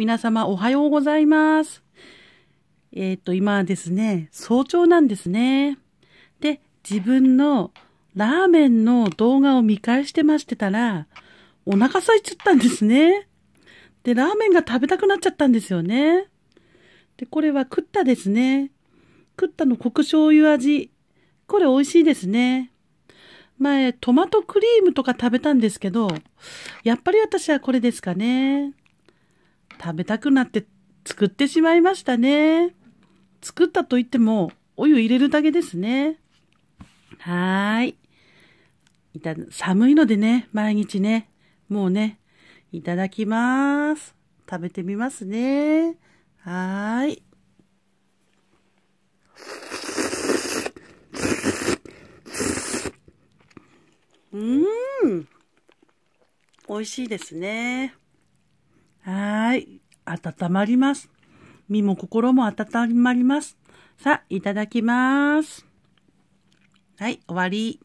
皆様おはようございます。えっ、ー、と、今ですね、早朝なんですね。で、自分のラーメンの動画を見返してましてたら、お腹空いちゃったんですね。で、ラーメンが食べたくなっちゃったんですよね。で、これはクッタですね。クッタの黒醤油味。これ美味しいですね。前、トマトクリームとか食べたんですけど、やっぱり私はこれですかね。食べたくなって作ってしまいましたね。作ったといっても、お湯入れるだけですね。はーい。いた、寒いのでね、毎日ね、もうね、いただきます。食べてみますね。はーい。うーん。美味しいですね。温まります。身も心も温まります。さあ、いただきます。はい、終わり。